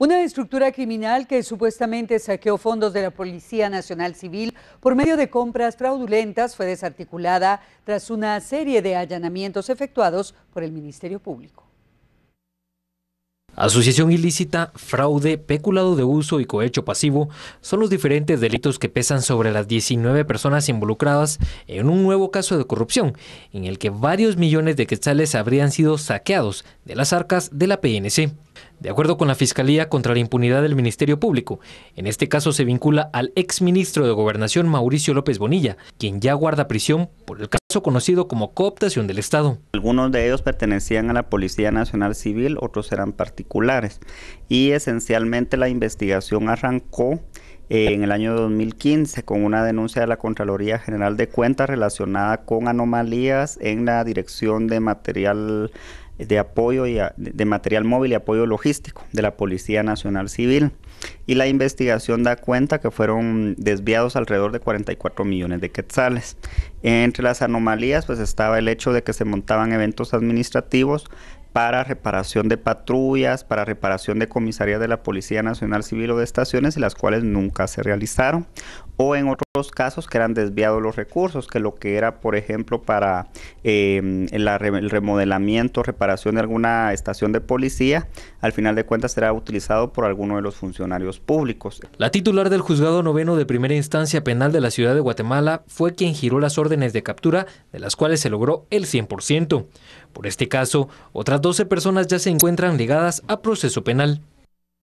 Una estructura criminal que supuestamente saqueó fondos de la Policía Nacional Civil por medio de compras fraudulentas fue desarticulada tras una serie de allanamientos efectuados por el Ministerio Público. Asociación ilícita, fraude, peculado de uso y cohecho pasivo son los diferentes delitos que pesan sobre las 19 personas involucradas en un nuevo caso de corrupción, en el que varios millones de quetzales habrían sido saqueados de las arcas de la PNC. De acuerdo con la Fiscalía contra la Impunidad del Ministerio Público, en este caso se vincula al exministro de Gobernación Mauricio López Bonilla, quien ya guarda prisión por el caso conocido como cooptación del Estado. Algunos de ellos pertenecían a la Policía Nacional Civil, otros eran particulares. Y esencialmente la investigación arrancó eh, en el año 2015 con una denuncia de la Contraloría General de Cuentas relacionada con anomalías en la dirección de material de apoyo y de material móvil y apoyo logístico de la Policía Nacional Civil. Y la investigación da cuenta que fueron desviados alrededor de 44 millones de quetzales. Entre las anomalías pues estaba el hecho de que se montaban eventos administrativos para reparación de patrullas, para reparación de comisarías de la Policía Nacional Civil o de estaciones, y las cuales nunca se realizaron o en otros casos que eran desviados los recursos, que lo que era, por ejemplo, para el, em, el remodelamiento, reparación de alguna estación de policía, al final de cuentas será utilizado por alguno de los funcionarios públicos. La titular del juzgado noveno de primera instancia penal de la ciudad de Guatemala fue quien giró las órdenes de captura, de las cuales se logró el 100%. Por este caso, otras 12 personas ya se encuentran ligadas a proceso penal.